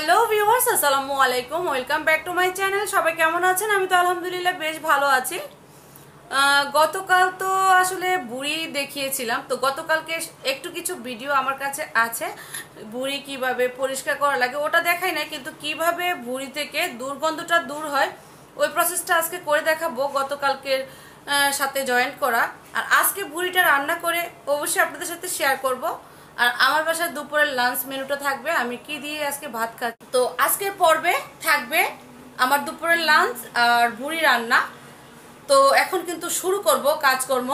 hello viewers আসসালামু আলাইকুম welcome back to my channel সবাই কেমন আছেন আমি তো আলহামদুলিল্লাহ বেশ ভালো আছি গতকাল তো আসলে বুড়ি দেখিয়েছিলাম তো গতকালকে একটু কিছু ভিডিও আমার কাছে আছে বুড়ি কিভাবে পরিষ্কার করা লাগে ওটা দেখাই না কিন্তু কিভাবে বুড়ি থেকে দুর্গন্ধটা দূর হয় ওই প্রসেসটা আজকে করে দেখাবো গতকালকের সাথে জয়েন্ট করা আর আজকে বুড়িটা রান্না করে অবশ্যই আপনাদের সাথে শেয়ার করবো আর আমার বাসার দুপুরের লাঞ্চ মেনুটা থাকবে আমি কি দিয়ে আজকে ভাত খাচ্ছি তো আজকের পর্বে থাকবে আমার দুপুরের লাঞ্চ আর ভুড়ি রান্না তো এখন কিন্তু শুরু করব কাজকর্ম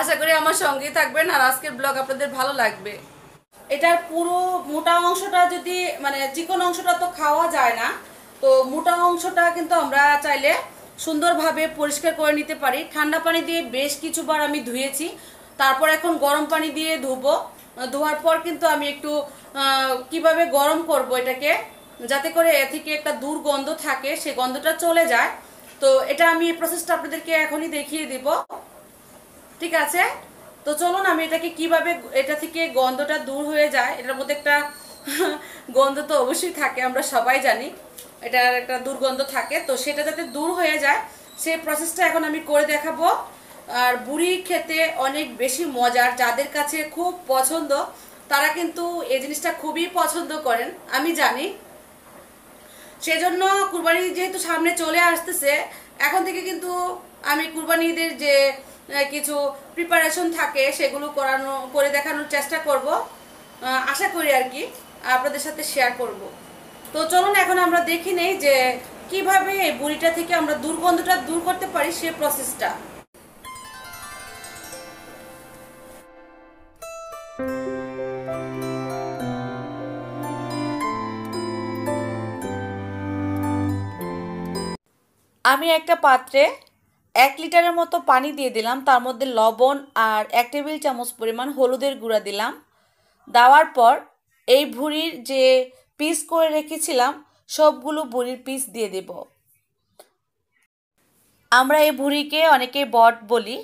আশা করি আমার সঙ্গেই থাকবেন আর আজকের ব্লগ আপনাদের ভালো লাগবে এটার পুরো মোটা অংশটা যদি মানে চিকন অংশটা তো খাওয়া যায় না তো মোটা অংশটা কিন্তু আমরা চাইলে সুন্দরভাবে পরিষ্কার করে নিতে পারি ঠান্ডা পানি দিয়ে বেশ কিছুবার আমি ধুয়েছি তারপর এখন গরম পানি দিয়ে ধুবো ধোয়ার পর কিন্তু আমি একটু কিভাবে গরম করব এটাকে যাতে করে এ থেকে একটা দুর্গন্ধ থাকে সে গন্ধটা চলে যায় তো এটা আমি প্রসেসটা আপনাদেরকে এখনই দেখিয়ে দিব ঠিক আছে তো চলুন আমি এটাকে কিভাবে এটা থেকে গন্ধটা দূর হয়ে যায় এটার মধ্যে একটা গন্ধ তো অবশ্যই থাকে আমরা সবাই জানি এটার একটা দুর্গন্ধ থাকে তো সেটা যাতে দূর হয়ে যায় সেই প্রসেসটা এখন আমি করে দেখাবো আর বুড়ি খেতে অনেক বেশি মজার যাদের কাছে খুব পছন্দ তারা কিন্তু এই জিনিসটা খুবই পছন্দ করেন আমি জানি সেজন্য কুরবানি যেহেতু সামনে চলে আসতেছে এখন থেকে কিন্তু আমি কুরবানিদের যে কিছু প্রিপারেশন থাকে সেগুলো করানো করে দেখানোর চেষ্টা করব আশা করি আর কি আপনাদের সাথে শেয়ার করব তো চলুন এখন আমরা দেখি নেই যে কিভাবে এই বুড়িটা থেকে আমরা দুর্গন্ধটা দূর করতে পারি সে প্রসেসটা আমি একটা পাত্রে এক লিটারের মতো পানি দিয়ে দিলাম তার মধ্যে লবণ আর এক টেবিল চামচ পরিমাণ হলুদের গুঁড়া দিলাম দেওয়ার পর এই ভুড়ির যে পিস করে রেখেছিলাম সবগুলো ভুড়ির পিস দিয়ে দেব আমরা এই ভুড়িকে অনেকে বট বলি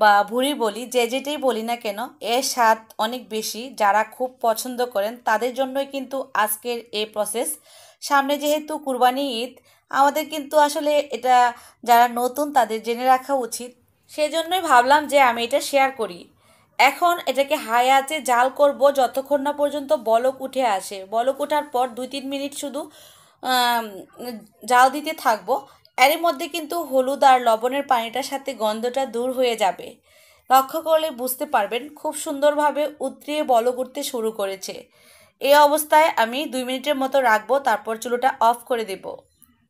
বা ভুড়ি বলি যে যেটাই বলি না কেন এর স্বাদ অনেক বেশি যারা খুব পছন্দ করেন তাদের জন্যই কিন্তু আজকের এই প্রসেস সামনে যেহেতু কুরবানি ঈদ আমাদের কিন্তু আসলে এটা যারা নতুন তাদের জেনে রাখা উচিত সেজন্যই ভাবলাম যে আমি এটা শেয়ার করি এখন এটাকে হাই আছে জাল করব যতক্ষণ না পর্যন্ত বলক উঠে আসে বলক ওঠার পর দুই তিন মিনিট শুধু জাল দিতে থাকবো এরই মধ্যে কিন্তু হলুদ আর লবণের পানিটার সাথে গন্ধটা দূর হয়ে যাবে লক্ষ্য করলে বুঝতে পারবেন খুব সুন্দরভাবে উতরিয়ে বলক উঠতে শুরু করেছে এই অবস্থায় আমি দুই মিনিটের মতো রাখবো তারপর চুলোটা অফ করে দেবো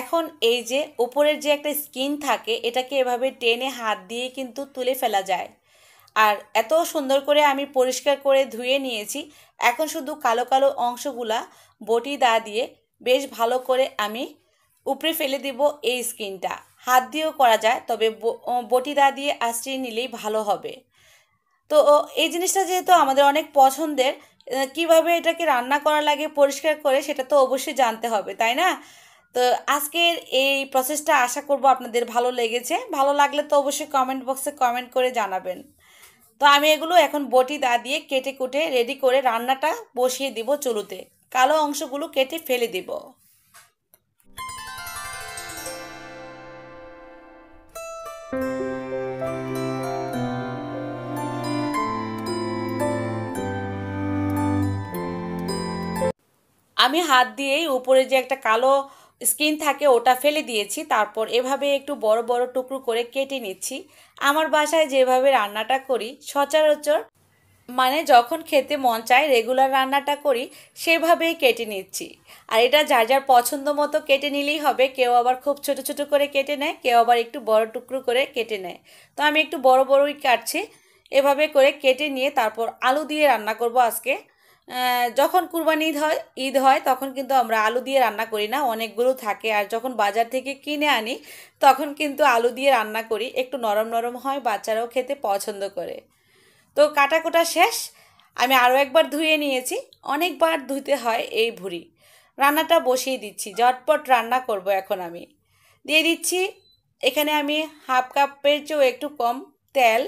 এখন এই যে উপরের যে একটা স্কিন থাকে এটাকে এভাবে টেনে হাত দিয়ে কিন্তু তুলে ফেলা যায় আর এত সুন্দর করে আমি পরিষ্কার করে ধুয়ে নিয়েছি এখন শুধু কালো কালো অংশগুলা বটি দা দিয়ে বেশ ভালো করে আমি উপরে ফেলে দিব এই স্কিনটা হাত দিয়েও করা যায় তবে বটি দা দিয়ে আশ্রিয়ে নিলেই ভালো হবে তো এই জিনিসটা যেহেতু আমাদের অনেক পছন্দের কিভাবে এটাকে রান্না করা লাগে পরিষ্কার করে সেটা তো অবশ্যই জানতে হবে তাই না তো আজকের এই প্রসেসটা আশা করব আপনাদের ভালো লেগেছে ভালো লাগলে তো অবশ্যই কমেন্ট বক্সে কমেন্ট করে জানাবেন তো আমি এগুলো এখন বটি দা দিয়ে কেটে কুটে রেডি করে রান্নাটা বসিয়ে দিব চলুতে কালো অংশগুলো কেটে ফেলে দিব আমি হাত দিয়েই উপরে যে একটা কালো স্কিন থাকে ওটা ফেলে দিয়েছি তারপর এভাবে একটু বড় বড় টুকরো করে কেটে নিচ্ছি আমার বাসায় যেভাবে রান্নাটা করি সচরাচর মানে যখন খেতে মন চায় রেগুলার রান্নাটা করি সেভাবেই কেটে নিচ্ছি আর এটা যার যার পছন্দ মতো কেটে নিলেই হবে কেউ আবার খুব ছোট ছোট করে কেটে নেয় কেউ আবার একটু বড় টুকরো করে কেটে নেয় তো আমি একটু বড় বড়ই কাটছি এভাবে করে কেটে নিয়ে তারপর আলু দিয়ে রান্না করব আজকে যখন কুরবানি ঈদ হয় ঈদ হয় তখন কিন্তু আমরা আলু দিয়ে রান্না করি না অনেকগুলো থাকে আর যখন বাজার থেকে কিনে আনি তখন কিন্তু আলু দিয়ে রান্না করি একটু নরম নরম হয় বাচ্চারাও খেতে পছন্দ করে তো কাটাকোটা শেষ আমি আরও একবার ধুয়ে নিয়েছি অনেকবার ধুতে হয় এই ভুড়ি রান্নাটা বসিয়ে দিচ্ছি ঝটপট রান্না করব এখন আমি দিয়ে দিচ্ছি এখানে আমি হাফ কাপের চেয়েও একটু কম তেল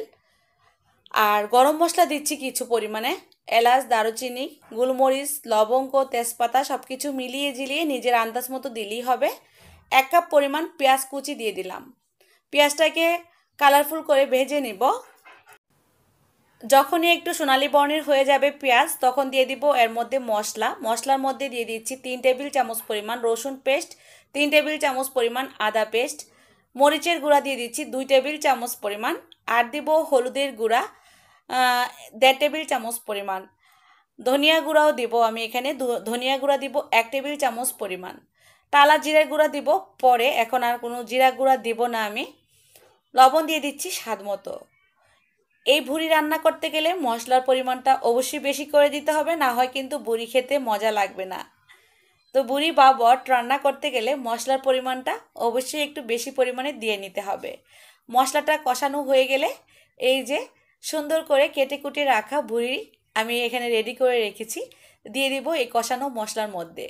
আর গরম মশলা দিচ্ছি কিছু পরিমাণে এলাচ দারুচিনি গোলমরিচ লবঙ্গ তেজপাতা সব কিছু মিলিয়ে ঝিলিয়ে নিজের আন্দাজ মতো দিলেই হবে এক কাপ পরিমাণ পেঁয়াজ কুচি দিয়ে দিলাম পেঁয়াজটাকে কালারফুল করে ভেজে নেব যখনই একটু সোনালি বর্ণের হয়ে যাবে পেঁয়াজ তখন দিয়ে দিব এর মধ্যে মশলা মশলার মধ্যে দিয়ে দিচ্ছি তিন টেবিল চামচ পরিমাণ রসুন পেস্ট তিন টেবিল চামচ পরিমাণ আদা পেস্ট মরিচের গুঁড়া দিয়ে দিচ্ছি দুই টেবিল চামচ পরিমাণ আর দিব হলুদের গুঁড়া দেড় টেবিল চামচ পরিমাণ ধনিয়া গুঁড়াও দিব আমি এখানে ধনিয়া গুঁড়া দিব এক টেবিল চামচ পরিমাণ তালা জিরা গুঁড়া দিব পরে এখন আর কোনো জিরা গুঁড়া দিব না আমি লবণ দিয়ে দিচ্ছি স্বাদ মতো এই ভুড়ি রান্না করতে গেলে মশলার পরিমাণটা অবশ্যই বেশি করে দিতে হবে না হয় কিন্তু বুড়ি খেতে মজা লাগবে না তো বুড়ি বা বট রান্না করতে গেলে মশলার পরিমাণটা অবশ্যই একটু বেশি পরিমাণে দিয়ে নিতে হবে মশলাটা কষানো হয়ে গেলে এই যে সুন্দর করে কেটে কুটে রাখা বুড়ি আমি এখানে রেডি করে রেখেছি দিয়ে দিব এই কষানো মশলার মধ্যে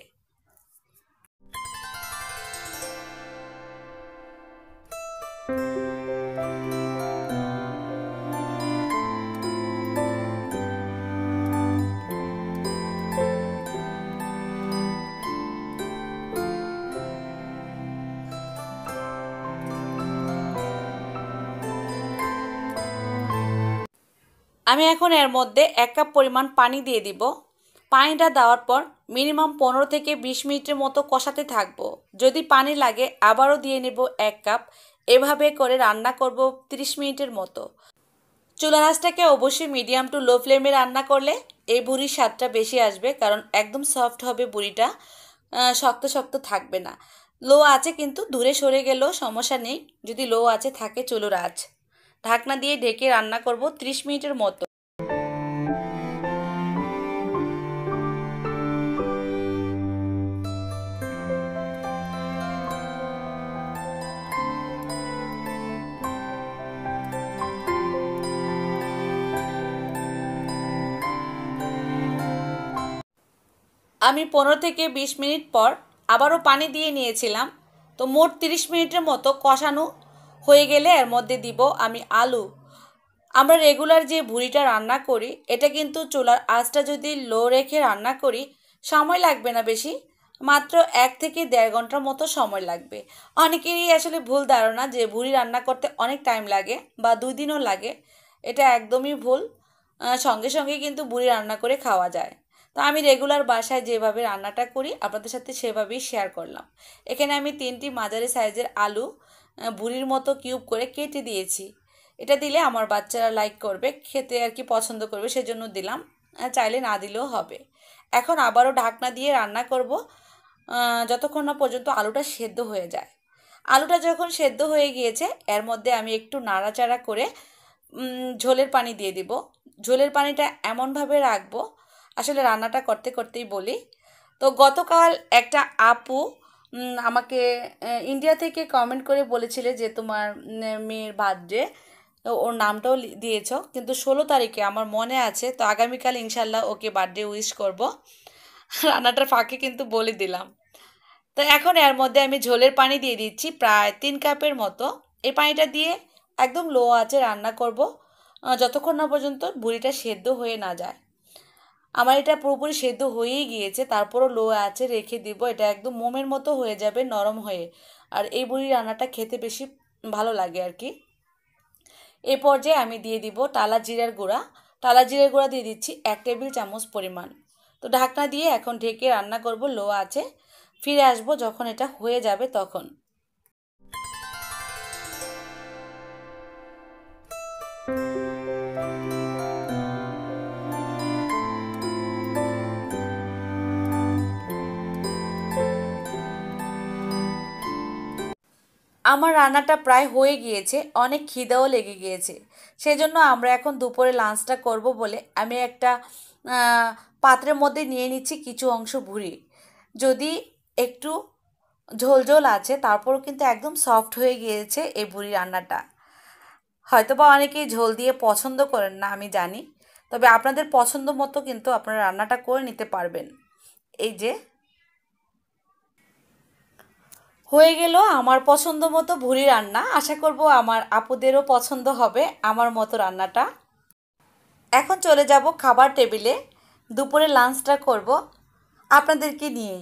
আমি এখন এর মধ্যে এক কাপ পরিমাণ পানি দিয়ে দিব পানিটা দেওয়ার পর মিনিমাম পনেরো থেকে বিশ মিনিটের মতো কষাতে থাকব যদি পানি লাগে আবারও দিয়ে নেব এক কাপ এভাবে করে রান্না করব 30 মিনিটের মতো চুলা রাসটাকে অবশ্যই মিডিয়াম টু লো ফ্লেমে রান্না করলে এই বুড়ির স্বাদটা বেশি আসবে কারণ একদম সফট হবে বুড়িটা শক্ত শক্ত থাকবে না লো আছে কিন্তু দূরে সরে গেলেও সমস্যা নেই যদি লো আছে থাকে চুলো রাজ ঢাকনা দিয়ে ঢেকে রান্না করব 30 মিনিটের মতো আমি পনেরো থেকে ২০ মিনিট পর আবারও পানি দিয়ে নিয়েছিলাম তো মোট ৩০ মিনিটের মতো কষানো হয়ে গেলে এর মধ্যে দিব আমি আলু আমরা রেগুলার যে ভুড়িটা রান্না করি এটা কিন্তু চুলার আঁচটা যদি লো রেখে রান্না করি সময় লাগবে না বেশি মাত্র এক থেকে দেড় ঘন্টার মতো সময় লাগবে অনেকেরই আসলে ভুল ধারণা যে ভুড়ি রান্না করতে অনেক টাইম লাগে বা দুই দিনও লাগে এটা একদমই ভুল সঙ্গে সঙ্গে কিন্তু বুড়ি রান্না করে খাওয়া যায় তো আমি রেগুলার বাসায় যেভাবে রান্নাটা করি আপনাদের সাথে সেভাবেই শেয়ার করলাম এখানে আমি তিনটি মাঝারি সাইজের আলু বুড়ির মতো কিউব করে কেটে দিয়েছি এটা দিলে আমার বাচ্চারা লাইক করবে খেতে আর কি পছন্দ করবে সেজন্য দিলাম চাইলে না দিলেও হবে এখন আবারও ঢাকনা দিয়ে রান্না করব যতক্ষণ না পর্যন্ত আলুটা সেদ্ধ হয়ে যায় আলুটা যখন সেদ্ধ হয়ে গিয়েছে এর মধ্যে আমি একটু নাড়াচাড়া করে ঝোলের পানি দিয়ে দিব ঝোলের পানিটা এমনভাবে রাখবো আসলে রান্নাটা করতে করতেই বলি তো গতকাল একটা আপু আমাকে ইন্ডিয়া থেকে কমেন্ট করে বলেছিলে যে তোমার মেয়ের বার্থডে ওর নামটাও দিয়েছ কিন্তু ষোলো তারিখে আমার মনে আছে তো আগামীকাল ইনশাল্লাহ ওকে বার্থডে উইশ করব রান্নাটার ফাঁকে কিন্তু বলে দিলাম তো এখন এর মধ্যে আমি ঝোলের পানি দিয়ে দিচ্ছি প্রায় তিন কাপের মতো এই পানিটা দিয়ে একদম লো আছে রান্না করব যতক্ষণ না পর্যন্ত বুড়িটা সেদ্ধ হয়ে না যায় আমার এটা পুরোপুরি সেদ্ধ হয়েই গিয়েছে তারপরও লো আছে রেখে দিব এটা একদম মোমের মতো হয়ে যাবে নরম হয়ে আর এই বুড়ি রান্নাটা খেতে বেশি ভালো লাগে আর কি এ পর্যায়ে আমি দিয়ে দিব টালা জিরার গুঁড়া টালা জিরার গুঁড়া দিয়ে দিচ্ছি এক টেবিল চামচ পরিমাণ তো ঢাকনা দিয়ে এখন ঢেকে রান্না করব লো আছে ফিরে আসব যখন এটা হয়ে যাবে তখন আমার রান্নাটা প্রায় হয়ে গিয়েছে অনেক খিদেও লেগে গিয়েছে সেজন্য আমরা এখন দুপুরে লাঞ্চটা করব বলে আমি একটা পাত্রের মধ্যে নিয়ে নিচ্ছি কিছু অংশ ভুড়ি যদি একটু ঝোলঝোল আছে তারপরও কিন্তু একদম সফট হয়ে গিয়েছে এই ভুড়ি রান্নাটা হয়তো বা অনেকেই ঝোল দিয়ে পছন্দ করেন না আমি জানি তবে আপনাদের পছন্দ মতো কিন্তু আপনারা রান্নাটা করে নিতে পারবেন এই যে হয়ে গেল আমার পছন্দ মতো ভুড়ি রান্না আশা করব আমার আপুদেরও পছন্দ হবে আমার মতো রান্নাটা এখন চলে যাব খাবার টেবিলে দুপুরে লাঞ্চটা করব আপনাদেরকে নিয়েই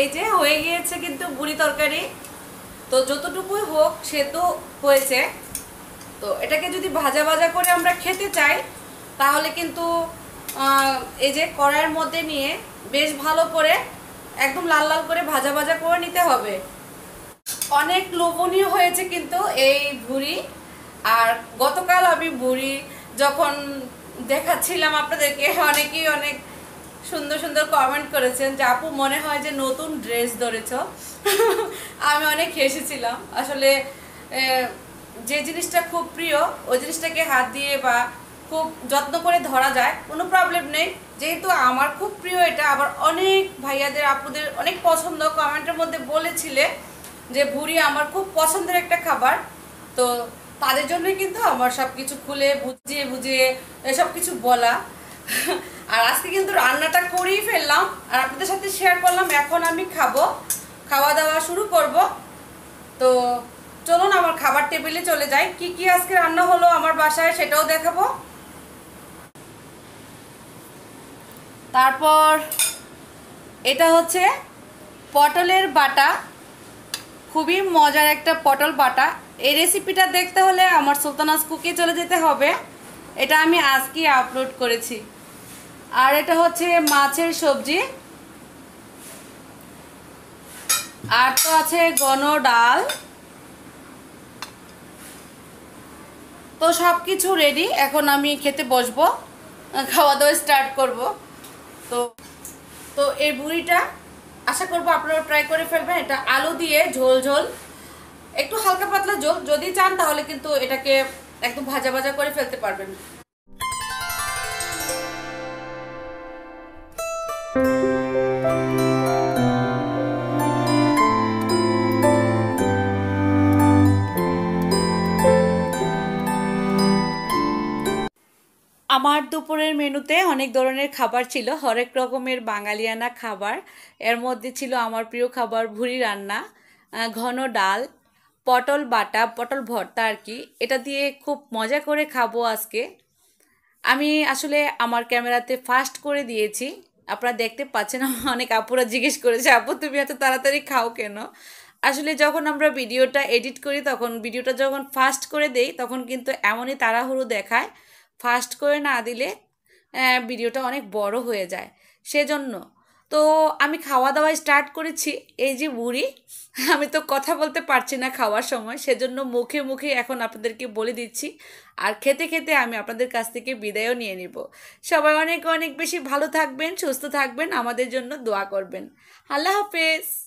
এই যে হয়ে গিয়েছে কিন্তু বুড়ি তরকারি তো যতটুকুই হোক সে তো হয়েছে তো এটাকে যদি ভাজা ভাজা করে আমরা খেতে চাই তাহলে কিন্তু এই যে কড়াইয়ের মধ্যে নিয়ে বেশ ভালো করে একদম লাল লাল করে ভাজা ভাজা করে নিতে হবে অনেক লোভনীয় হয়েছে কিন্তু এই ভুড়ি আর গতকাল আমি ভুড়ি যখন দেখাচ্ছিলাম আপনাদেরকে অনেকেই অনেক সুন্দর সুন্দর কমেন্ট করেছেন যে আপু মনে হয় যে নতুন ড্রেস ধরেছ আমি অনেক হেসেছিলাম আসলে যে জিনিসটা খুব প্রিয় ওই জিনিসটাকে হাত দিয়ে বা খুব যত্ন করে ধরা যায় কোনো প্রবলেম নেই যেহেতু আমার খুব প্রিয় এটা আবার অনেক ভাইয়াদের আপুদের অনেক পছন্দ কমেন্টের মধ্যে বলেছিলে যে ভুড়ি আমার খুব পছন্দের একটা খাবার তো তাদের জন্যই কিন্তু আমার সব কিছু খুলে বুঝিয়ে বুঝিয়ে এসব কিছু বলা আর আজকে কিন্তু রান্নাটা করেই ফেললাম আর আপনাদের সাথে শেয়ার করলাম এখন আমি খাবো খাওয়া দাওয়া শুরু করব তো চলুন আমার খাবার টেবিলে চলে যাই কি কি আজকে রান্না হলো আমার বাসায় সেটাও দেখাবো তারপর এটা হচ্ছে পটলের বাটা খুবই মজার একটা পটল বাটা এই রেসিপিটা দেখতে হলে আমার সুলতানাস কুকে চলে যেতে হবে এটা আমি আজকে আপলোড করেছি আর এটা হচ্ছে মাছের সবজি আর তো আছে গণ ডাল তো সব কিছু রেডি এখন আমি খেতে বসবো খাওয়া দাওয়া স্টার্ট করবো তো তো এই বুড়িটা আশা করবো আপনারা ট্রাই করে ফেলবেন এটা আলু দিয়ে ঝোল ঝোল একটু হালকা পাতলা ঝোল যদি চান তাহলে কিন্তু এটাকে একদম ভাজা ভাজা করে ফেলতে পারবেন আমার দুপুরের মেনুতে অনেক ধরনের খাবার ছিল হরেক রকমের বাঙালিয়ানা খাবার এর মধ্যে ছিল আমার প্রিয় খাবার ভুড়ি রান্না ঘন ডাল পটল বাটা পটল ভর্তা আর কি এটা দিয়ে খুব মজা করে খাবো আজকে আমি আসলে আমার ক্যামেরাতে ফাস্ট করে দিয়েছি আপনারা দেখতে পাচ্ছেন আমার অনেক আপুরা জিজ্ঞেস করেছে আপু তুমি এত তাড়াতাড়ি খাও কেন আসলে যখন আমরা ভিডিওটা এডিট করি তখন ভিডিওটা যখন ফাস্ট করে দেই তখন কিন্তু এমনই তাড়াহুড়ো দেখায় ফাস্ট করে না দিলে ভিডিওটা অনেক বড় হয়ে যায় সেজন্য তো আমি খাওয়া দাওয়া স্টার্ট করেছি এই যে বুড়ি আমি তো কথা বলতে পারছি না খাওয়ার সময় সেজন্য মুখে মুখে এখন আপনাদেরকে বলে দিচ্ছি আর খেতে খেতে আমি আপনাদের কাছ থেকে বিদায়ও নিয়ে নিব সবাই অনেক অনেক বেশি ভালো থাকবেন সুস্থ থাকবেন আমাদের জন্য দোয়া করবেন আল্লাহ হাফেজ